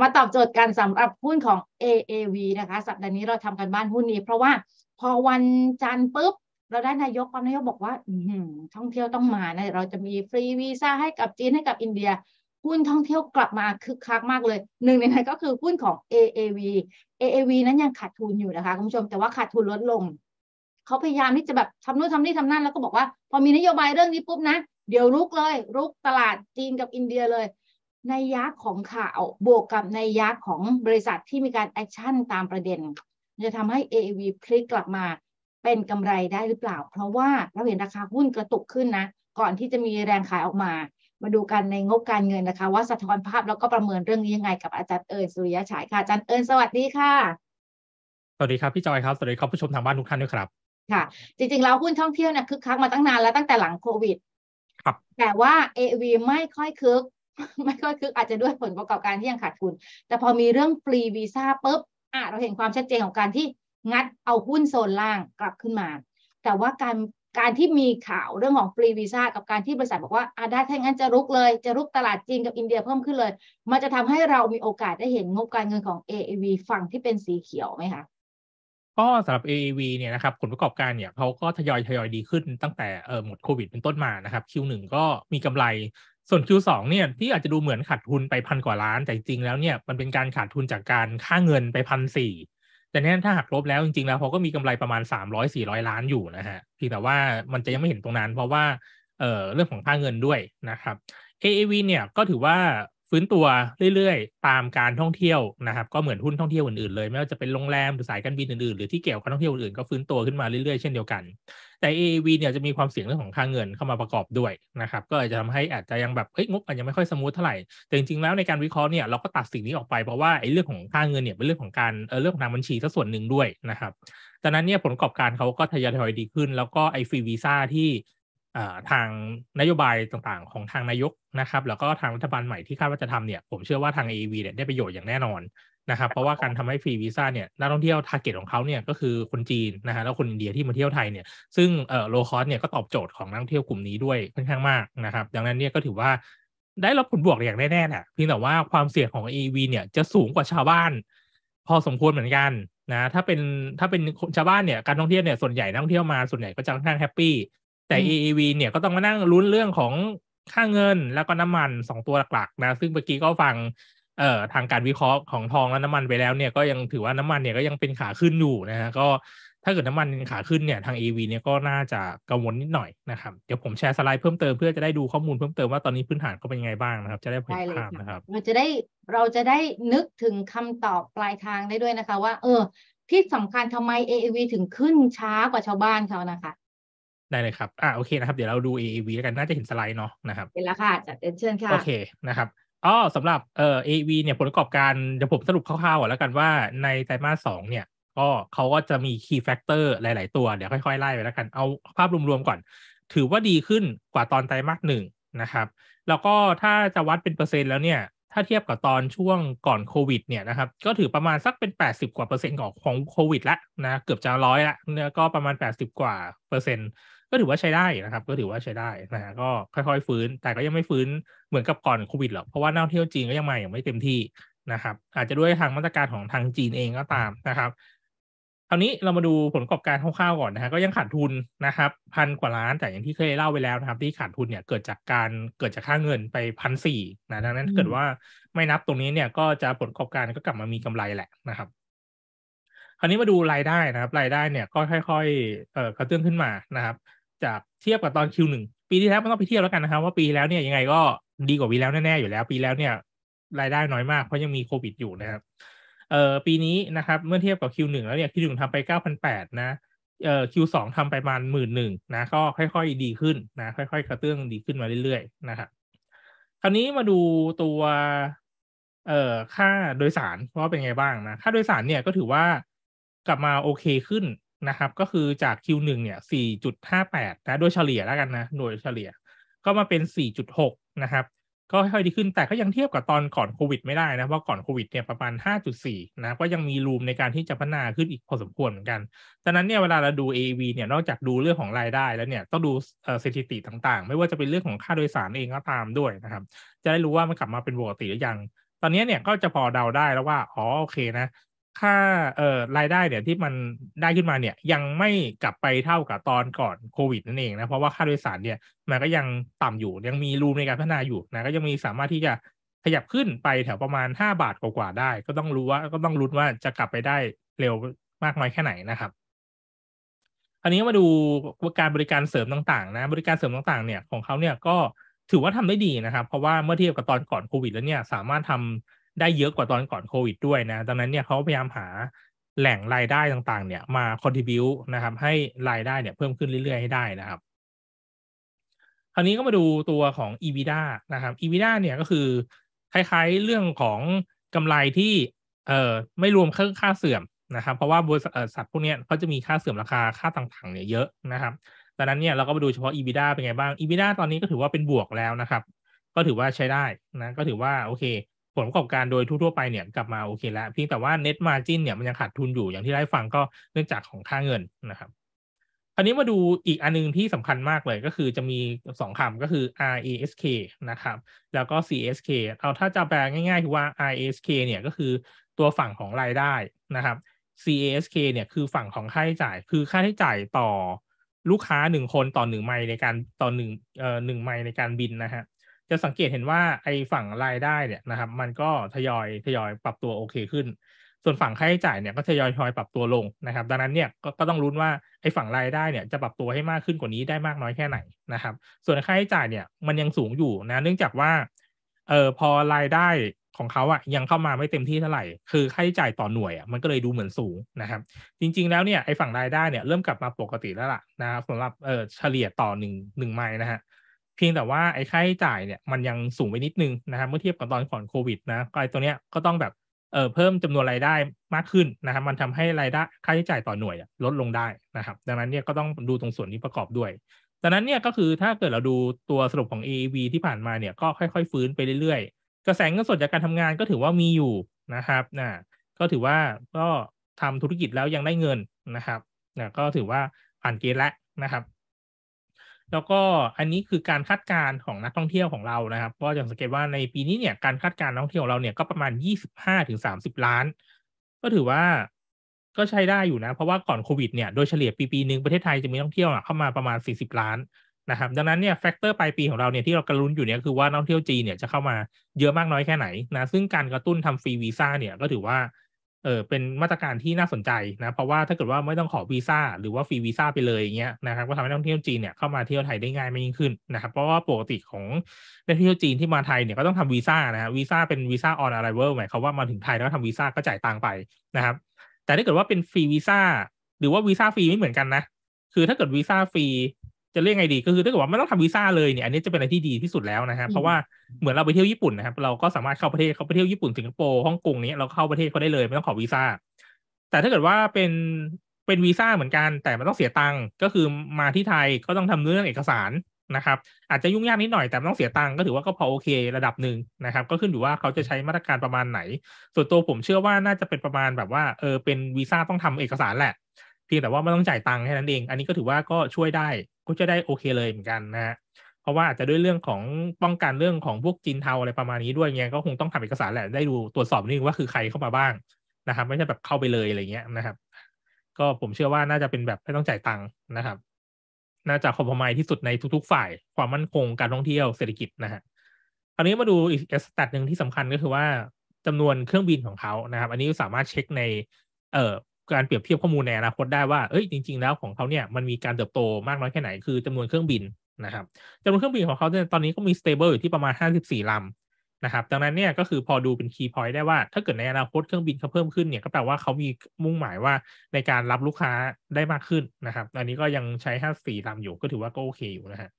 มาตอบโจทย์กันสำหรับหุ้นของ AAV นะคะ สัปดาห์นี้เราทำกันบ้านหุ้นนี้ เพราะว่า พอวันจันทร์ปุ๊บ เราได้นายกความนายกบอกว่าท่องเที่ยวต้องมานะ เราจะมีฟรีวีซ่าให้กับจีนให้กับอินเดียหุ้นท่องเที่ยวกลับมาคึกคักมากเลย หนึ่งในนั้นก็คือหุ้นของ AAV AAV นั้นยังขาดทุนอยู่นะคะ คุณผู้ชมแต่ว่าขาดทุนลดลงเขาพยายามที่จะแบบทำนู่นทำนี่ทำนั่นแล้วก็บอกว่า พอมีนโยบายเรื่องนี้ปุ๊บนะเดี๋ยวรุกเลยรุกตลาดจีนกับอินเดียเลยในยักษ์ของข่าวบวกกับในยักษ์ของบริษัทที่มีการแอคชั่นตามประเด็น จะทำให้ AAV พลิกกลับมาเป็นกำไรได้หรือเปล่า เพราะว่าเราเห็นราคาหุ้นกระตุกขึ้นนะ ก่อนที่จะมีแรงขายออกมา มาดูกันในงบการเงินนะคะ ว่าสะท้อนภาพแล้วก็ประเมินเรื่องนี้ยังไงกับอาจารย์เอิญสุริยะฉายค่ะ อาจารย์เอิญสวัสดีค่ะสวัสดีครับพี่จอยครับสวัสดีครับผู้ชมทางบ้านทุกท่านด้วยครับค่ะ จริงๆแล้วหุ้นท่องเที่ยวเนี่ยคึกคักมาตั้งนานแล้วตั้งแต่หลังโควิด ครับ แต่ว่า AV ไม่ค่อยคึกไม่ค่อยคึกอาจจะด้วยผลประกอบการที่ยังขาดทุนแต่พอมีเรื่องฟรีวีซ่าปุ๊บ อ่ะเราเห็นความชัดเจนของการที่งัดเอาหุ้นโซนล่างกลับขึ้นมา แต่ว่าการการที่มีข่าวเรื่องของฟรีวีซ่ากับการที่บริษัทบอกว่าอาได้ ถ้างั้นจะรุกเลย จะรุกตลาดจีนกับอินเดียเพิ่มขึ้นเลย มันจะทำให้เรามีโอกาสได้เห็นงบการเงินของ AAV ฝั่งที่เป็นสีเขียวไหมคะ ก็สำหรับ AAV เนี่ยนะครับผลประกอบการเนี่ยเขาก็ทยอยทยอยดีขึ้นตั้งแต่เออหมดโควิดเป็นต้นมานะครับ Q1 ก็มีกำไรส่วน Q2 เนี่ยที่อาจจะดูเหมือนขาดทุนไปพันกว่าล้านแต่จริงแล้วเนี่ย มันเป็นการขาดทุนจากการค่าเงินไปพันสี่แต่นี่ถ้าหักลบแล้วจริงๆแล้วเขาก็มีกำไรประมาณ 3 0 0้อยล้านอยู่นะฮะเพียงแต่ว่ามันจะยังไม่เห็นตรงนั้นเพราะว่าเอ่อเรื่องของค่าเงินด้วยนะครับ AAV เนี่ย ก็ถือว่าฟื้นตัวเรื่อย ๆ ตามการท่องเที่ยวนะครับก็เหมือนหุ้นท่องเที่ยวอื่นๆเลยไม่ว่าจะเป็นโรงแรมหรือสายการบินอื่นๆ หรือที่เกี่ยวกับท่องเที่ยวอื่นๆก็ฟื้นตัวขึ้นมาเรื่อย ๆ เช่นเดียวกัน แต่ AAV เนี่ยจะมีความเสี่ยงเรื่องของค่างเงินเข้ามาประกอบด้วยนะครับก็อาจจะทำให้อาจจะยังแบบเฮ้ยงบอาจจะไม่ค่อยสมูทเท่าไหร่แต่จริงๆแล้วในการวิเคราะห์เนี่ยเราก็ตัดสิ่งนี้ออกไปเพราะว่าไอ้เรื่องของค่างเงินเนี่ยเป็นเรื่องของการเออเรื่องของทางบัญชีัะส่วนหนึ่งด้วยนะครับดังนั้นเนี่ยผลประกอบการเขาก็ทยอยดีขึ้น แล้วก็ไอฟรีวีซ่าที่ทางนโยบายต่างๆ ของทางนายกนะครับ แล้วก็ทางรัฐบาลใหม่ที่คาดว่าจะทำเนี่ยผมเชื่อว่าทาง a วีเนี่ยได้ประโยชน์อย่างแน่นอนนะครับเพราะว่าการทำให้ฟรีวีซ่าเนี่ยนักท่องเที่ยวทาร์เก็ตของเขาเนี่ยก็คือคนจีนนะฮะแล้วคนอินเดียที่มาเที่ยวไทยเนี่ยซึ่งเอ่อโลคอสเนี่ยก็ตอบโจทย์ของนักท่องเที่ยวกลุ่มนี้ด้วยค่อนข้างมากนะครับดังนั้นเนี่ยก็ถือว่าได้รับผลบวกอย่างแน่ๆแหละเพียงแต่ว่าความเสี่ยงของ a วีเนี่ยจะสูงกว่าชาวบ้าน พอสมควรเหมือนกันนะถ้าเป็นถ้าเป็นชาวบ้านเนี่ยการท่องเที่ยวเนี่ยส่วนใหญ่นักท่องเที่ยวมา ส่วนใหญ่ก็จะค่อนข้างแฮปปี้แต่ EEV เนี่ยก็ต้องมานั่งลุ้นเรื่องของค่าเงินแล้วก็น้ำมันสองตัวหลักๆนะซึ่งเมื่อกี้ก็ฟังเอ่อทางการวิเคราะห์ของทองและน้ำมันไปแล้วเนี่ยก็ยังถือว่าน้ำมันเนี่ยก็ยังเป็นขาขึ้นอยู่นะฮะก็ถ้าเกิดน้ำมันขาขึ้นเนี่ยทาง EV เนี่ยก็น่าจะกังวลนิดหน่อยนะครับเดี๋ยวผมแชร์สไลด์เพิ่มเติมเพื่อจะได้ดูข้อมูลเพิ่มเติมว่าตอนนี้พื้นฐานเขาเป็นยังไงบ้างนะครับจะได้เห็นภาพนะครับเราจะได้เราจะได้นึกถึงคำตอบปลายทางได้ด้วยนะคะ ว่า เออที่สำคัญทำไม a v ถึงขึ้นช้ากว่าชาวบ้านเขานะคะได้เลยครับ อ่าโอเคนะครับ เดี๋ยวเราดู AAV แล้วกัน น่าจะเห็นสไลด์เนาะ นะครับเห็นแล้วค่ะ จัดเต็นเชิญค่ะ โอเค นะครับ อ๋อ สำหรับ เอ่อ AAV เนี่ย ผลประกอบการ เดี๋ยวผมสรุปคร่าวๆ่แล้วกันว่า ในไตรมาสสองเนี่ย ก็เขาก็จะมี key factor หลายๆ ตัว เดี๋ยวค่อยๆ ไล่ไปแล้วกัน เอาภาพรวมๆ ก่อน ถือว่าดีขึ้นกว่าตอนไตรมาสหนึ่งนะครับ แล้วก็ถ้าจะวัดเป็นเปอร์เซ็นต์แล้วเนี่ย ถ้าเทียบกับตอนช่วงก่อนโควิดเนี่ยนะครับ ก็ถือประมาณสักเป็น 80กว่าเปอร์เซ็นต์ของของโควิดละนะเกือบจะร้อยละเนี่ยก็ประมาณ 80 กว่าเปอร์เซ็นต์ก็ถือว่าใช้ได้นะครับ ก็ถือว่าใช้ได้นะฮะก็ค่อยๆฟื้น แต่ก็ยังไม่ฟื้นเหมือนกับก่อนโควิดหรอกเพราะว่านักท่องเที่ยวจีนก็ยังมาอย่างไม่เต็มที่นะครับ อาจจะด้วยทางมาตรการของทางจีนเองก็ตามนะครับคราวนี้เรามาดูผลประกอบการคร่าวๆก่อนนะฮะก็ยังขาดทุนนะครับพันกว่าล้านแต่อย่างที่เคยเล่าไปแล้วนะครับที่ขาดทุนเนี่ยเกิดจากการเกิดจากค่าเงินไปพันสี่นะ ดังนั้นเกิดว่าไม่นับตรงนี้เนี่ยก็จะผลประกอบการก็กลับมามีกำไรแหละนะครับ คราวนี้มาดูรายได้นะครับ รายได้เนี่ยก็ค่อยๆเอ่อกระเตื้องขึ้นมานะครับจากเทียบกับตอนคิวหนึ่งปีที่แล้วไม่ต้องไปเทียบแล้วกันนะครับว่าปีแล้วเนี่ยยังไง ก็ดีกว่าปีแล้วแน่ ๆ อยู่แล้ว ปีแล้วเนี่ย รายได้น้อยมากเพราะยังมีโควิดอยู่นะครับเอ่อปีนี้นะครับเมื่อเทียบกับคิวหนึ่งแล้วเนี่ยคิวหนึ่งทำไปเก้าพันแปดนะเอ่อคิวสองทำไปประมาณหมื่นหนึ่งนะ ก็ค่อยๆดีขึ้นนะค่อยๆกระเตื้องดีขึ้นมาเรื่อยๆนะครับคราวนี้มาดูตัว เอ่อค่าโดยสารว่าเป็นไงบ้างนะค่าโดยสารเนี่ยก็ถือว่ากลับมาโอเคขึ้นนะครับก็คือจาก Q1 เนี่ย4.58นะโดยเฉลี่ยแล้วกันนะโดยเฉลี่ยก็มาเป็น 4.6 นะครับ ก็ค่อยๆดีขึ้นแต่ก็ยังเทียบกับตอนก่อนโควิดไม่ได้นะ เพราะก่อนโควิดเนี่ยประมาณ5.4นะก็ยังมีรูมในการที่จะพัฒนาขึ้นอีกพอสมควรเหมือนกันดังนั้นเนี่ยเวลาเราดู AV เนี่ยนอกจากดูเรื่องของรายได้แล้วเนี่ยต้องดูสถิติต่าง ๆ ไม่ว่าจะเป็นเรื่องของค่าโดยสารเองก็ตามด้วยนะครับ จะได้รู้ว่ามันกลับมาเป็นปกติหรือยัง ตอนนี้เนี่ยก็จะพอเดาได้แล้วว่าอ๋อโอเคนะค่าเอ่อรายได้เนี่ยที่มันได้ขึ้นมาเนี่ยยังไม่กลับไปเท่ากับตอนก่อนโควิดนั่นเองนะเพราะว่าค่าโดยสารเนี่ยมันก็ยังต่ำอยู่ยังมีรูมในการพัฒนาอยู่นะก็ยังมีสามารถที่จะขยับขึ้นไปแถวประมาณ 5 บาทกว่าๆได้ ก็ต้องรู้ว่าก็ต้องรุ้นว่าจะกลับไปได้เร็วมากน้อยแค่ไหนนะครับอันนี้มาดูการบริการเสริมต่างๆนะ บริการเสริมต่างๆ เนี่ยของเขาเนี่ยก็ถือว่าทำได้ดีนะครับ เพราะว่าเมื่อเทียบกับตอนก่อนโควิดแล้วเนี่ย สามารถทำได้เยอะกว่าตอนก่อนโควิดด้วยนะดังนั้นเนี่ยเขาพยายามหาแหล่งรายได้ต่างๆเนี่ยมาคอนทิบิวนะครับให้รายได้เนี่ยเพิ่มขึ้นเรื่อยๆ ให้ได้นะครับ คราวนี้ก็มาดูตัวของ EBITDA นะครับ EBITDA เนี่ยก็คือคล้ายๆเรื่องของกำไรที่เอ่อไม่รวมค่าค่าเสื่อมนะครับเพราะว่าบริษัทพวกนี้เขาจะมีค่าเสื่อมราคาค่าต่างๆเนี่ยเยอะนะครับ ดังนั้นเนี่ยเราก็มาดูเฉพาะ EBITDA เป็นไงบ้าง EBITDA ตอนนี้ก็ถือว่าเป็นบวกแล้วนะครับ ก็ถือว่าใช้ได้นะก็ถือว่าโอเคผลประกอบการโดยทั่วไปเนี่ยกลับมาโอเคแล้วเพียงแต่ว่า net margin เนี่ยมันยังขาดทุนอยู่อย่างที่ได้ฟังก็เนื่องจากของค่าเงินนะครับ อันนี้มาดูอีกอันนึงที่สำคัญมากเลยก็คือจะมีสองคำก็คือ RASK นะครับแล้วก็ CSK เอาถ้าจะแปลง่ายๆคือว่า RASK เนี่ยก็คือตัวฝั่งของรายได้นะครับ CASK เนี่ยคือฝั่งของค่าใช้จ่ายคือค่าใช้จ่ายต่อลูกค้าหนึ่งคนต่อหนึ่งไมล์ในการต่อหนึ่งเอ่อหนึ่งไมล์ในการบินนะฮะจะสังเกตเห็นว่าไอ้ฝั่งรายได้เนี่ยนะครับ มันก็ทยอยทยอยปรับตัวโอเคขึ้น ส่วนฝั่งค่าใช้จ่ายเนี่ยก็ทยอยทยอยปรับตัวลงนะครับ ดังนั้นเนี่ยกก็ต้องรุ้นว่าไอ้ฝั่งรายได้เนี่ยจะปรับตัวให้มากขึ้นกว่านี้ได้มากน้อยแค่ไหนนะครับ ส่วนค่าใช้จ่ายเนี่ยมันยังสูงอยู่นะ เนื่องจากว่าเออพอรายได้ของเขาอะยังเข้ามาไม่เต็มที่เท่าไหร่ คือค่าใช้จ่ายต่อหน่วยอะมันก็เลยดูเหมือนสูงนะครับ จริงๆ แล้วเนี่ยไอ้ฝั่งรายได้เนี่ยเริ่มกลับมาปกติแล้วล่ะนะสำหรับเออเฉลี่ยต่อหนึ่งหนึ่งไม้นะฮะเพียงแต่ว่าไอ้ค่าใช้จ่ายเนี่ยมันยังสูงไปนิดนึงนะครับเมื่อเทียบกับตอนก่อนโควิดนะก็ไอ้ตัวเนี้ยก็ต้องแบบเออเพิ่มจำนวนรายได้มากขึ้นนะครับ มันทำให้รายได้ค่าใช้จ่ายต่อหน่วยลดลงได้นะครับ ดังนั้นเนี่ยก็ต้องดูตรงส่วนนี้ประกอบด้วยดังนั้นเนี่ยก็คือถ้าเกิดเราดูตัวสรุปของ a e v ที่ผ่านมาเนี่ย ก็ค่อยๆฟื้นไปเรื่อยๆกระแสเงินสดจากการทำงานก็ถือว่ามีอยู่นะครับนะก็ถือว่าก็ทำธุรกิจแล้วยังได้เงินนะครับนะก็ถือว่าผ่านเกณฑ์แล้วนะครับแล้วก็อันนี้คือการคาดการณ์ของนักท่องเที่ยวของเรานะครับก็จะสังเกตว่าในปีนี้เนี่ยการคาดการณ์นักท่องเที่ยวของเราเนี่ยก็ประมาณยี่สสิบห้าาถึงมสิบล้าน ก็ถือว่าก็ใช้ได้อยู่นะ เพราะว่าก่อนโควิดเนี่ยโดยเฉลี่ยปีปีหนึ่งประเทศไทยจะมีนักท่องเที่ยวเข้ามาประมาณสสี่ิบล้านนะครับดังนั้น เนี่ยแฟกเตอร์ปลายปีของเราเนี่ยที่เรากระลุ้นอยู่เนี่ยคือว่านักท่องเที่ยวจีนเนี่ยจะเข้ามาเยอะมากน้อยแค่ไหนนะซึ่งการกระตุ้นทำฟรีวีซ่าเนี่ยก็ถือว่าเออเป็นมาตรการที่น่าสนใจนะเพราะว่าถ้าเกิดว่าไม่ต้องขอวีซ่าหรือว่าฟรีวีซ่าไปเลยอย่างเงี้ยนะครับก็ทำให้นักท่องเที่ยวจีนเนี่ยเข้ามาเที่ยวไทยได้ง่ายมากยิ่งขึ้นนะครับเพราะว่าปกติของนักท่องเที่ยวจีนที่มาไทยเนี่ยก็ต้องทำวีซ่านะฮะวีซ่าเป็นวีซ่าออนอะไรเวอร์หมายความว่ามาถึงไทยแล้วทำวีซ่าก็จ่ายตังไปนะครับแต่ถ้าเกิดว่าเป็นฟรีวีซ่าหรือว่าวีซ่าฟรีไม่เหมือนกันนะคือถ้าเกิดวีซ่าฟรีจะเรียกไงดีก็คือถ้าเกิดว่าไม่ต้องทำวีซ่าเลยเนี่ยอันนี้จะเป็นอะไรที่ดีที่สุดแล้วนะครับเพราะว่าเหมือนเราไปเที่ยวญี่ปุ่นนะครับเราก็สามารถเข้าประเทศเขาไปเที่ยวญี่ปุ่นสิงคโปร์ฮ่องกงเนี้ยเราเข้าประเทศเขาได้เลยไม่ต้องขอวีซ่าแต่ถ้าเกิดว่าเป็นเป็นวีซ่าเหมือนกันแต่มันต้องเสียตังค์ก็คือมาที่ไทยก็ต้องทำเรื่องเอกสารนะครับอาจจะยุ่งยากนิดหน่อยแต่ต้องเสียตังค์ก็ถือว่าก็พอโอเคระดับหนึ่งนะครับ ก็ขึ้นอยู่ว่าเขาจะใช้มาตรการประมาณไหน ส่วนตัวผมเชื่อว่าน่าจะเป็นประมาณแบบว่าเออเป็นวีซ่าต้องทำเอกสารแหละเพียงแต่ว่าไม่ต้องจ่ายตังค์แค่นั้นเอง อันนี้ก็ถือว่าก็ช่วยได้ ก็จะได้โอเคเลยเหมือนกันนะฮะเพราะว่าอาจจะด้วยเรื่องของป้องกันเรื่องของพวกจีนเทาอะไรประมาณนี้ด้วยเงี้ยก็คงต้องทำเอกสารแหละ ได้ดูตรวจสอบนิดนึงว่าคือใครเข้ามาบ้างนะครับ ไม่ใช่แบบเข้าไปเลยอะไรเงี้ยนะครับ ก็ผมเชื่อว่าน่าจะเป็นแบบไม่ต้องจ่ายตังค์นะครับ น่าจะคอมพมายที่สุดในทุก ๆ ฝ่าย ความมั่นคงการท่องเที่ยวเศรษฐกิจนะฮะคราวนี้มาดูอีกสแตดหนึ่งที่สำคัญก็คือว่าจำนวนเครื่องบินของเขานะครับ อันนี้สามารถเช็คในเอ่อการเปรียบเทียบข้อมูลในอนาคตได้ว่า เอ้ยจริง ๆแล้วของเขาเนี่ยมันมีการเติบโตมากน้อยแค่ไหน คือจำนวนเครื่องบินนะครับจำนวนเครื่องบินของเขาเนี่ยตอนนี้ก็มีสเตเบิลอยู่ที่ประมาณ 54 ลำนะครับ ดังนั้นเนี่ยก็คือพอดูเป็นคีย์พอยต์ได้ว่าถ้าเกิดในอนาคตเครื่องบินเขาเพิ่มขึ้นเนี่ยก็แปลว่าเขามีมุ่งหมายว่าในการรับลูกค้าได้มากขึ้นนะครับอันนี้ก็ยังใช้54ลำอยู่ก็ถือว่าก็โอเคอยู่นะฮะ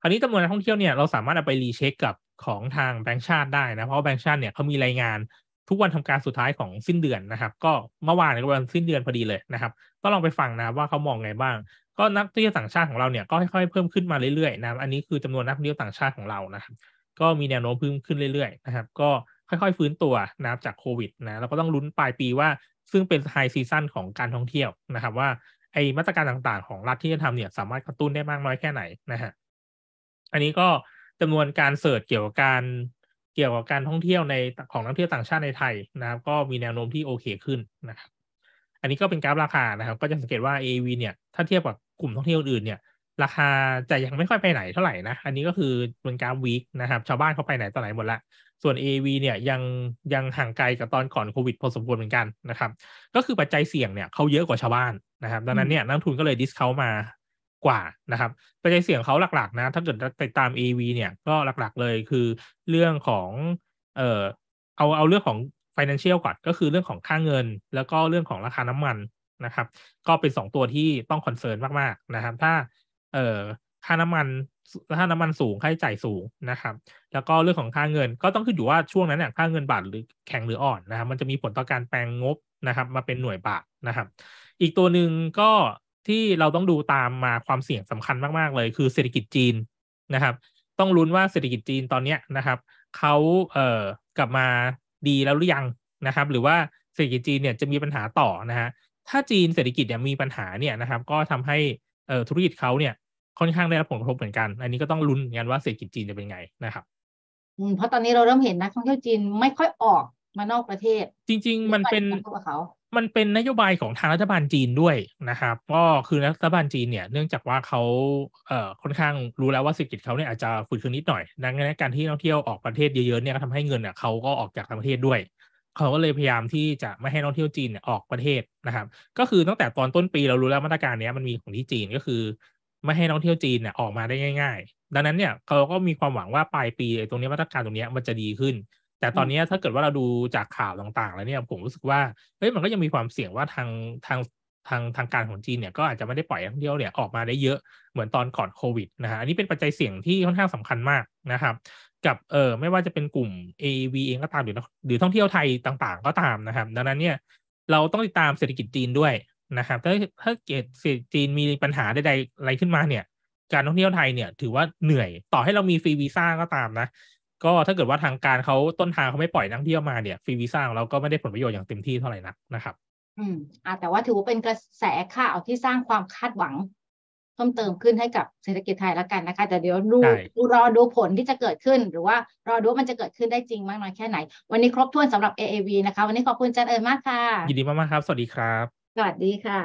คราวนี้จำนวนนักท่องเที่ยวเนี่ยเราสามารถเอาไปรีเช็คกับของทางแบงก์ชาติได้นะเพราะแบงก์ชาติเนี่ยเขามีรายงานทุกวันทำการสุดท้ายของสิ้นเดือนนะครับ ก็เมื่อวานในวันสิ้นเดือนพอดีเลยนะครับ ก็ลองไปฟังนะว่าเขามองไงบ้าง ก็นักท่องเที่ยวต่างชาติของเราเนี่ยก็ค่อยๆเพิ่มขึ้นมาเรื่อย ๆนะอันนี้คือจำนวนนักท่องเที่ยวต่างชาติของเรานะครับ ก็มีแนวโน้มเพิ่มขึ้นเรื่อยๆนะครับ ก็ค่อย ๆฟื้นตัวนะจากโควิดนะเราก็ต้องลุ้นปลายปีว่า ซึ่งเป็นไฮซีซั่นของการท่องเที่ยวนะครับ ว่า ไอมาตรการต่างๆของรัฐที่จะทำเนี่ยสามารถกระตุ้นได้มากน้อยแค่ไหนนะฮะ อันนี้ก็จำนวนการเสิร์ชเกี่ยวกับการเกี่ยวกับการท่องเที่ยวในของนักท่องเที่ยวต่างชาติในไทยนะครับ ก็มีแนวโน้มที่โอเคขึ้นนะครับอันนี้ก็เป็นกราฟราคานะครับ ก็จะสังเกตว่า AV เนี่ย ถ้าเทียบกับกลุ่มท่องเที่ยวอื่นเนี่ย ราคาจะยังไม่ค่อยไปไหนเท่าไหร่นะอันนี้ก็คือเป็นกราฟวีคนะครับชาวบ้านเขาไปไหนต่อไหนหมดละ ส่วน AV เนี่ยยังยังห่างไกลกับตอนก่อนโควิดพอสมควรเหมือนกันนะครับ ก็คือปัจจัยเสี่ยงเนี่ยเขาเยอะกว่าชาวบ้านนะครับ ดังนั้นเนี่ยนักทุนก็เลยดิสเขามากว่านะครับปัจจัยเสี่ยงเขาหลักๆนะถ้าเกิดไปตามว v เนี่ยก็หลักๆเลยคือเรื่องของเออเอาเอาเรื่องของ financial ก่อนก็คือเรื่องของค่าเงิน แล้วก็เรื่องของราคาน้ำมันนะครับ ก็เป็นสองตัวที่ต้องคอนเซิร์นมากๆนะครับถ้าเอ่อค่าน้ำมันถ้าน้ำมันสูง ค่าใช้จ่ายสูงนะครับ แล้วก็เรื่องของค่าเงิน ก็ต้องขึ้นอยู่ว่าช่วงนั้นเนี่ยค่าเงินบาทหรือแข็งหรืออ่อนนะครับมันจะมีผลต่อการแปลงงบนะครับ มาเป็นหน่วยบาทนะครับ อีกตัวหนึ่งก็ที่เราต้องดูตามมาความเสี่ยงสำคัญมาก ๆ เลยคือเศรษฐกิจจีนนะครับ ต้องลุ้นว่าเศรษฐกิจจีนตอนเนี้นะครับเขาเอ่อกลับมาดีแล้วหรือยังนะครับ หรือว่าเศรษฐกิจจีนเนี่ยจะมีปัญหาต่อนะฮะถ้าจีนเศรษฐกิจเนี่ยมีปัญหาเนี่ยนะครับ ก็ทำให้เอ่อธุรกิจเขาเนี่ย ค่อนข้างได้รับผลกระทบเหมือนกัน อันนี้ก็ต้องลุ้นกันว่าเศรษฐกิจจีนจะเป็นไงนะครับเพราะตอนนี้เราเริ่มเห็นนักท่องเที่ยวจีนไม่ค่อยออกมานอกประเทศ จริง ๆมันเป็นมันเป็นนโยบายของทางรัฐบาลจีนด้วยนะครับ ก็คือรัฐบาลจีนเนี่ยเนื่องจากว่าเขาเอ่อค่อนข้างรู้แล้วว่าเศรษฐกิจเขาเนี่ยอาจจะฝืดเคืองนิดหน่อยดังนั้นการที่นักเที่ยวออกประเทศเยอะๆเนี่ยก็ทำให้เงินเนี่ยเขาก็ออกจากประเทศด้วยเขาก็เลยพยายามที่จะไม่ให้นักเที่ยวจีนเนี่ยออกประเทศนะครับ ก็คือตั้งแต่ตอนต้นปีเรารู้แล้วมาตรการนี้มันมีของที่จีนก็คือไม่ให้นักเที่ยวจีนเนี่ยออกมาได้ง่ายๆ ดังนั้นเนี่ยเขาก็มีความหวังว่าปลายปีตรงนี้มาตรการตรงนี้มันจะดีขึ้นแต่ตอนนี้ถ้าเกิดว่าเราดูจากข่าวต่างๆแล้วเนี่ยผมรู้สึกว่า เฮ้ยมันก็ยังมีความเสี่ยงว่าทางทางทางทางการของจีนเนี่ย ก็อาจจะไม่ได้ปล่อยท่องเที่ยวเนี่ยออกมาได้เยอะเหมือนตอนก่อนโควิดนะฮะอันนี้เป็นปัจจัยเสี่ยงที่ค่อนข้างสำคัญมากนะครับกับเออไม่ว่าจะเป็นกลุ่ม AV เองก็ตาม หรือหรือท่องเที่ยวไทยต่างๆก็ตามนะครับ ดังนั้นเนี่ยเราต้องติดตามเศรษฐกิจจีนด้วยนะครับถ้าถ้าเกิดเศรษฐจีนมีปัญหาใดๆอะไรขึ้นมาเนี่ย การท่องเที่ยวไทยเนี่ย ถือว่าเหนื่อยต่อให้เรามีฟรีวีซ่าก็ตามนะก็ถ้าเกิดว่าทางการเขาต้นทางเขาไม่ปล่อยนักเที่ยวมาเนี่ยฟรีวีซ่าเราก็ไม่ได้ผลประโยชน์อย่างเต็มที่เท่าไหร่นักนะครับ อืมอ่าแต่ว่าถือว่าเป็นกระแสข่าวที่สร้างความคาดหวัง เพิ่มเติมขึ้นให้กับเศรษฐกิจไทยแล้วกันนะคะแต่เดี๋ยวดูรอดูผลที่จะเกิดขึ้น หรือว่ารอดูมันจะเกิดขึ้นได้จริงมากน้อยแค่ไหน วันนี้ครบถ้วนสำหรับ AAV นะคะวันนี้ขอบคุณจันเอิญมากค่ะยินดีมากๆครับสวัสดีครับ สวัสดีค่ะ